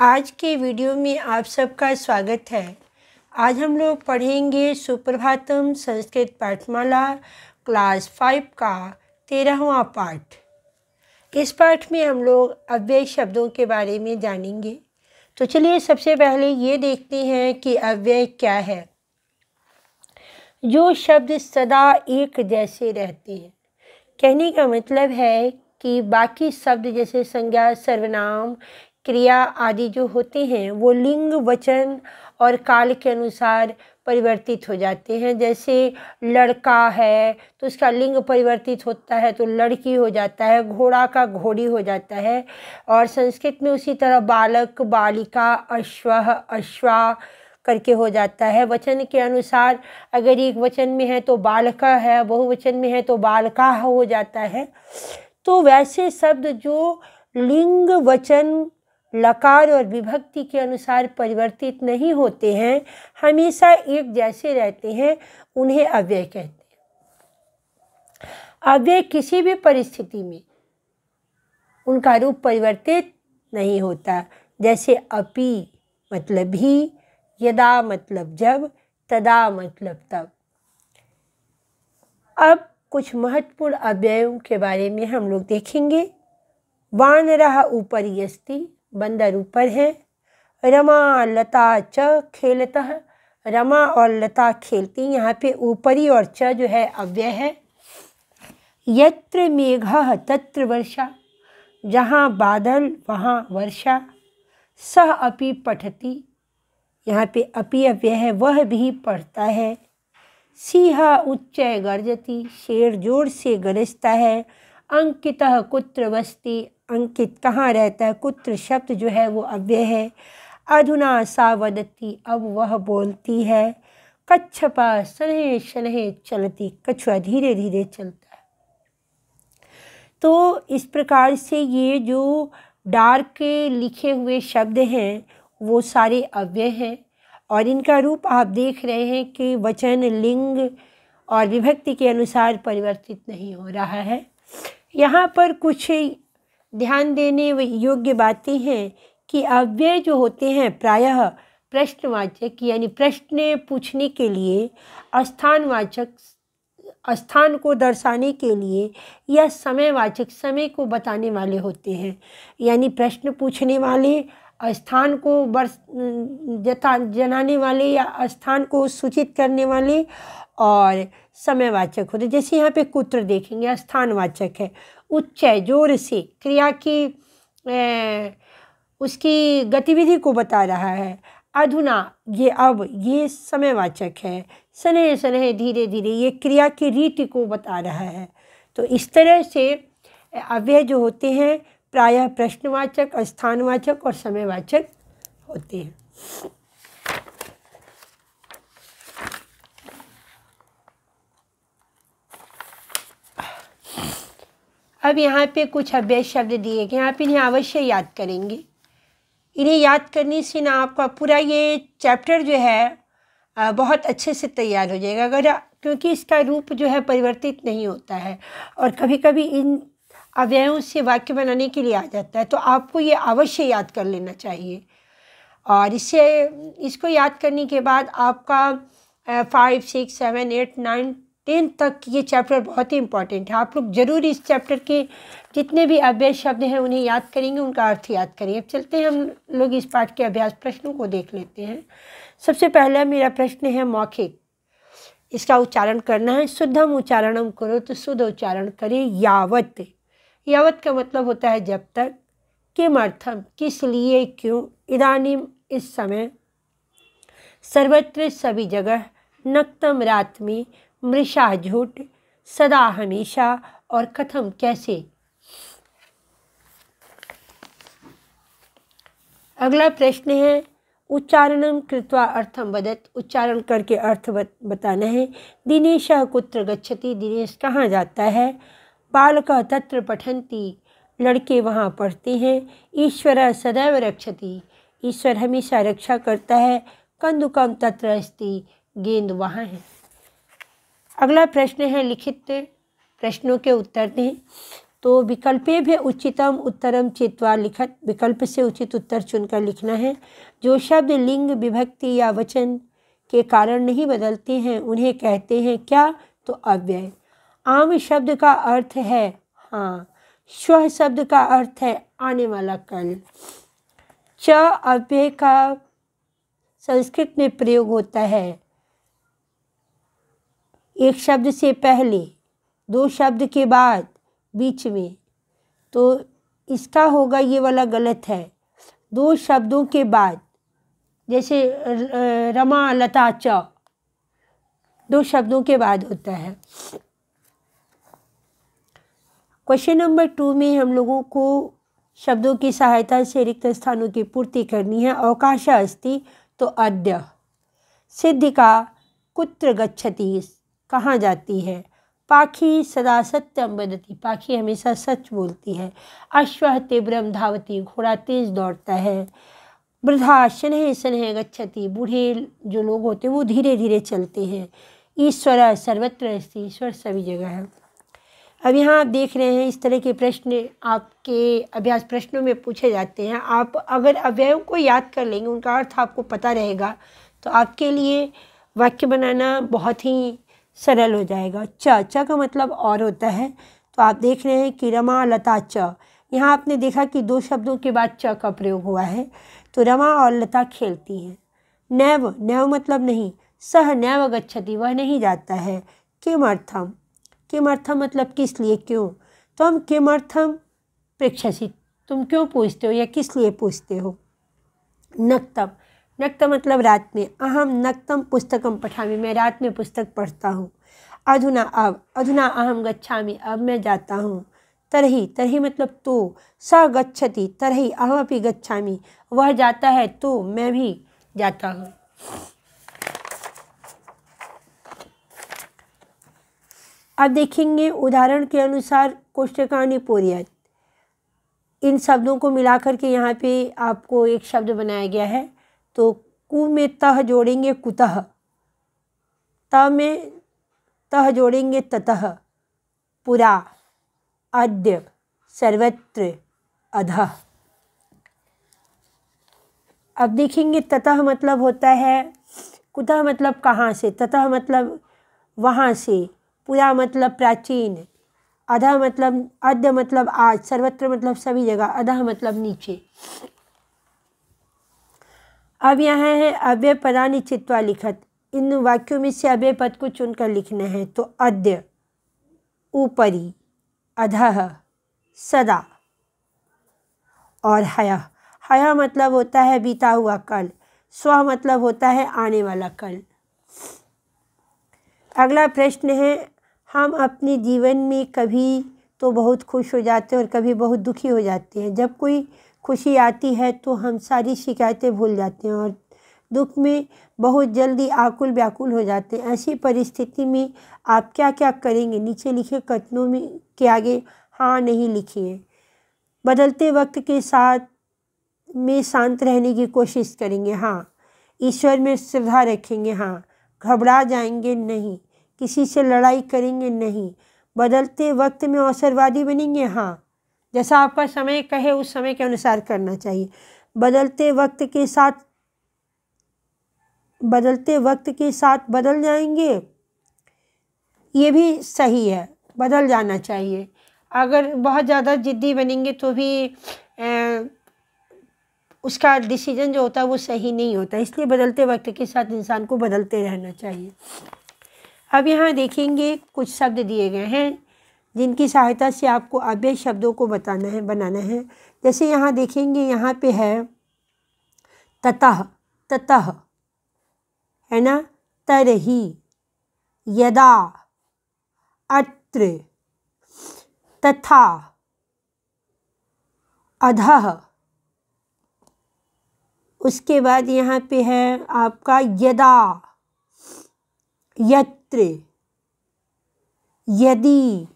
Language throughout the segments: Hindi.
आज के वीडियो में आप सबका स्वागत है आज हम लोग पढ़ेंगे सुप्रभातम संस्कृत पाठमाला क्लास फाइव का तेरहवा पाठ इस पाठ में हम लोग अव्यय शब्दों के बारे में जानेंगे तो चलिए सबसे पहले ये देखते हैं कि अव्यय क्या है जो शब्द सदा एक जैसे रहते हैं कहने का मतलब है कि बाकी शब्द जैसे संज्ञा सर्वनाम क्रिया आदि जो होते हैं वो लिंग वचन और काल के अनुसार परिवर्तित हो जाते हैं जैसे लड़का है तो उसका लिंग परिवर्तित होता है तो लड़की हो जाता है घोड़ा का घोड़ी हो जाता है और संस्कृत में उसी तरह बालक बालिका अश्व अश्वा करके हो जाता है वचन के अनुसार अगर एक वचन में है तो बालका है बहुवचन में है तो बालका हो जाता है तो वैसे शब्द जो लिंग वचन लकार और विभक्ति के अनुसार परिवर्तित नहीं होते हैं हमेशा एक जैसे रहते हैं उन्हें अव्यय कहते हैं अव्यय किसी भी परिस्थिति में उनका रूप परिवर्तित नहीं होता जैसे अपि मतलब ही यदा मतलब जब तदा मतलब तब अब कुछ महत्वपूर्ण अव्ययों के बारे में हम लोग देखेंगे वान रहा ऊपर यस्ति बंदर ऊपर है रमा लता च खेलता रमा और लता खेलती यहाँ पे ऊपरी और च जो है अव्यय है यत्र मेघ तत्र वर्षा जहाँ बादल वहाँ वर्षा सह अपि पठती यहाँ पे अपि अव्यय है वह भी पढ़ता है सिंह उच्च गर्जती शेर जोर से गरजता है अंकित कुत्र वस्ती अंकित कहाँ रहता है कुत्र शब्द जो है वो अव्यय है अधुना सा अब वह बोलती है कच्छपा सनहे शनहे चलती कछुआ धीरे धीरे चलता है तो इस प्रकार से ये जो डार्क के लिखे हुए शब्द हैं वो सारे अव्यय हैं और इनका रूप आप देख रहे हैं कि वचन लिंग और विभक्ति के अनुसार परिवर्तित नहीं हो रहा है यहाँ पर कुछ ध्यान देने योग्य बातें हैं कि अव्यय जो होते हैं प्रायः प्रश्नवाचक यानी प्रश्न पूछने के लिए स्थानवाचक स्थान को दर्शाने के लिए या समयवाचक समय को बताने वाले होते हैं यानी प्रश्न पूछने वाले स्थान को बरस जता जनाने वाले या स्थान को सूचित करने वाले और समयवाचक होते जैसे यहाँ पे कुत्र देखेंगे स्थानवाचक है उच्च जोर से क्रिया की ए, उसकी गतिविधि को बता रहा है अधुना ये अब ये समयवाचक है स्नेह स्नेह धीरे धीरे ये क्रिया की रीति को बता रहा है तो इस तरह से अव्यय जो होते हैं प्रायः प्रश्नवाचक स्थानवाचक और समयवाचक होते हैं अब यहाँ पे कुछ अभ्यास शब्द दिए गए आप इन्हें अवश्य याद करेंगे इन्हें याद करने से ना आपका पूरा ये चैप्टर जो है बहुत अच्छे से तैयार हो जाएगा अगर क्योंकि इसका रूप जो है परिवर्तित नहीं होता है और कभी कभी इन अवयवों से वाक्य बनाने के लिए आ जाता है तो आपको ये अवश्य याद कर लेना चाहिए और इससे इसको याद करने के बाद आपका five six seven eight nine ten तक ये चैप्टर बहुत ही इंपॉर्टेंट है आप लोग ज़रूर इस चैप्टर के जितने भी अभ्यास शब्द हैं उन्हें याद करेंगे उनका अर्थ याद करेंगे अब चलते हैं हम लोग इस पाठ के अभ्यास प्रश्नों को देख लेते हैं सबसे पहला मेरा प्रश्न है मौखिक इसका उच्चारण करना है शुद्धम उच्चारणम करो तो शुद्ध उच्चारण करें यावत यावत का मतलब होता है जब तक किम अर्थम किस लिए क्यों इदानीम इस समय सर्वत्र सभी जगह नक्तम रात में मृषा झूठ सदा हमेशा और कथम कैसे अगला प्रश्न है उच्चारणम कृत्वा अर्थम बदत उच्चारण करके अर्थ बताना है दिनेश कुत्र गच्छति दिनेश कहाँ जाता है बालक तत्र पठन्ति लड़के वहाँ पढ़ते हैं ईश्वर सदैव रक्षति ईश्वर हमेशा रक्षा करता है कंदुकम तत्र अस्ति गेंद वहाँ है अगला प्रश्न है लिखित प्रश्नों के उत्तर दें तो विकल्पे भी उचितम उत्तरम चेतवा लिखत विकल्प से उचित उत्तर चुनकर लिखना है जो शब्द लिंग विभक्ति या वचन के कारण नहीं बदलते हैं उन्हें कहते हैं क्या तो अव्यय आम शब्द का अर्थ है हाँ स्व शब्द का अर्थ है आने वाला कल च अव्यय का संस्कृत में प्रयोग होता है एक शब्द से पहले दो शब्द के बाद बीच में तो इसका होगा ये वाला गलत है दो शब्दों के बाद जैसे रमा लता च दो शब्दों के बाद होता है क्वेश्चन नंबर टू में हम लोगों को शब्दों की सहायता से रिक्त स्थानों की पूर्ति करनी है अवकाश अस्थि तो अद्य सिद्धिका कुत्र गच्छति कहाँ जाती है पाखी सदा सत्यम बदती पाखी हमेशा सच बोलती है अश्व तीव्रम धावती घोड़ा तेज दौड़ता है वृद्धा स्नेह स्नेह गच्छति बूढ़े जो लोग होते हैं वो धीरे धीरे चलते हैं ईश्वर सर्वत्र ईश्वर सभी जगह है अब यहाँ आप देख रहे हैं इस तरह के प्रश्न आपके अभ्यास प्रश्नों में पूछे जाते हैं आप अगर अव्ययों को याद कर लेंगे उनका अर्थ आपको पता रहेगा तो आपके लिए वाक्य बनाना बहुत ही सरल हो जाएगा च च का मतलब और होता है तो आप देख रहे हैं कि रमा लता च यहाँ आपने देखा कि दो शब्दों के बाद च का प्रयोग हुआ है तो रमा और लता खेलती हैं नैव नैव मतलब नहीं सह नैव गच्छति वह नहीं जाता है किम अर्थम किमर्थम मतलब किस लिए क्यों तो हम किमर्थम प्रेक्षसी तुम क्यों पूछते हो या किस लिए पूछते हो नक्तम नक्त मतलब रात में अहम नक्तम पुस्तकम पठामी मैं रात में पुस्तक पढ़ता हूँ अधुना अब अधुना अहम गच्छामी अब मैं जाता हूँ तरही तरही मतलब तो स गच्छति तरही अहमपि गच्छामी वह जाता है तो मैं भी जाता हूँ अब देखेंगे उदाहरण के अनुसार कोष्ठकानी पोरियत इन शब्दों को मिलाकर के यहाँ पे आपको एक शब्द बनाया गया है तो कु में तह जोड़ेंगे कुतः त में तह जोड़ेंगे ततः पुरा अद्य सर्वत्र अधः अब देखेंगे ततः मतलब होता है कुतः मतलब कहाँ से ततः मतलब वहाँ से पूरा मतलब प्राचीन अधा मतलब अध मतलब आज सर्वत्र मतलब सभी जगह अधा मतलब नीचे अब यहाँ है अव्यय पदानिश्चित्वा लिखत इन वाक्यों में से अव्यय पद को चुनकर लिखना है तो अद्य ऊपरी अधह सदा और हय हय मतलब होता है बीता हुआ कल स्व मतलब होता है आने वाला कल अगला प्रश्न है हम अपने जीवन में कभी तो बहुत खुश हो जाते हैं और कभी बहुत दुखी हो जाते हैं जब कोई खुशी आती है तो हम सारी शिकायतें भूल जाते हैं और दुख में बहुत जल्दी आकुल व्याकुल हो जाते हैं ऐसी परिस्थिति में आप क्या क्या करेंगे नीचे लिखे कथनों में के आगे हाँ नहीं लिखिए बदलते वक्त के साथ में शांत रहने की कोशिश करेंगे हाँ ईश्वर में श्रद्धा रखेंगे हाँ घबरा जाएंगे नहीं किसी से लड़ाई करेंगे नहीं बदलते वक्त में अवसरवादी बनेंगे हाँ जैसा आपका समय कहे उस समय के अनुसार करना चाहिए बदलते वक्त के साथ बदलते वक्त के साथ बदल जाएंगे ये भी सही है बदल जाना चाहिए अगर बहुत ज़्यादा ज़िद्दी बनेंगे तो भी ए, उसका डिसीजन जो होता है वो सही नहीं होता इसलिए बदलते वक्त के साथ इंसान को बदलते रहना चाहिए अब यहाँ देखेंगे कुछ शब्द दिए गए हैं जिनकी सहायता से आपको अभ्य शब्दों को बताना है बनाना है जैसे यहाँ देखेंगे यहाँ पे है ततः ततः है ना तरही यदा अत्र तथा अधः उसके बाद यहाँ पे है आपका यदा यत सूत्र यदि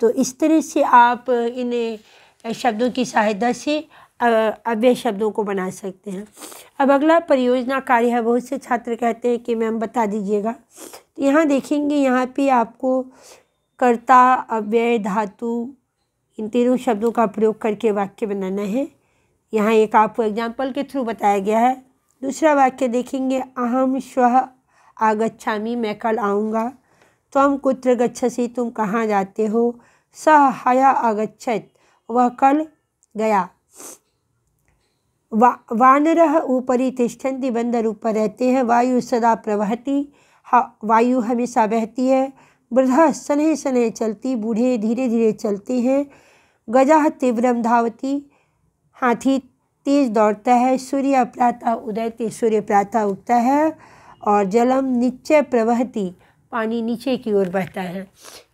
तो इस तरह से आप इन शब्दों की सहायता से अव्यय शब्दों को बना सकते हैं अब अगला परियोजना कार्य है बहुत से छात्र कहते हैं कि मैम बता दीजिएगा तो यहाँ देखेंगे यहाँ पे आपको कर्ता अव्यय धातु इन तीनों शब्दों का प्रयोग करके वाक्य बनाना है यहाँ एक आपको एग्जाम्पल के थ्रू बताया गया है दूसरा वाक्य देखेंगे अहम श्व आगच्छामी मैं कल आऊँगा तम कुत्र गच्छसी तुम कहाँ जाते हो सह हया अगछत वह कल गया वा वानर ऊपरी तिष्ठन्ति बंदर ऊपर रहते हैं वायु सदा प्रवहती वायु हमेशा बहती है वृद्धा सनह सनह चलती बूढ़े धीरे धीरे चलते हैं गजा तीव्रम धावती हाथी तेज दौड़ता है सूर्य प्रातः उदयती सूर्य प्रातः उगता है और जलम नीचे प्रवहती पानी नीचे की ओर बहता है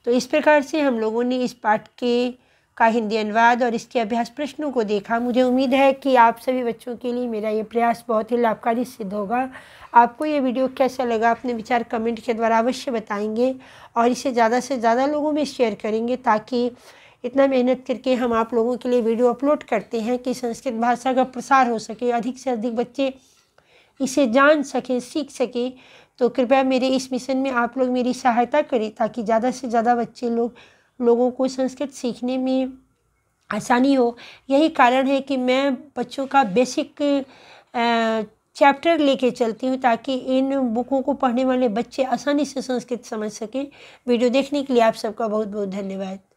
तो इस प्रकार से हम लोगों ने इस पाठ के का हिंदी अनुवाद और इसके अभ्यास प्रश्नों को देखा मुझे उम्मीद है कि आप सभी बच्चों के लिए मेरा ये प्रयास बहुत ही लाभकारी सिद्ध होगा आपको ये वीडियो कैसा लगा अपने विचार कमेंट के द्वारा अवश्य बताएंगे और इसे ज़्यादा से ज़्यादा लोगों में शेयर करेंगे ताकि इतना मेहनत करके हम आप लोगों के लिए वीडियो अपलोड करते हैं कि संस्कृत भाषा का प्रसार हो सके अधिक से अधिक बच्चे इसे जान सकें सीख सकें तो कृपया मेरे इस मिशन में आप लोग मेरी सहायता करें ताकि ज़्यादा से ज़्यादा बच्चे लोग लोगों को संस्कृत सीखने में आसानी हो यही कारण है कि मैं बच्चों का बेसिक चैप्टर लेके चलती हूँ ताकि इन बुकों को पढ़ने वाले बच्चे आसानी से संस्कृत समझ सकें वीडियो देखने के लिए आप सबका बहुत बहुत धन्यवाद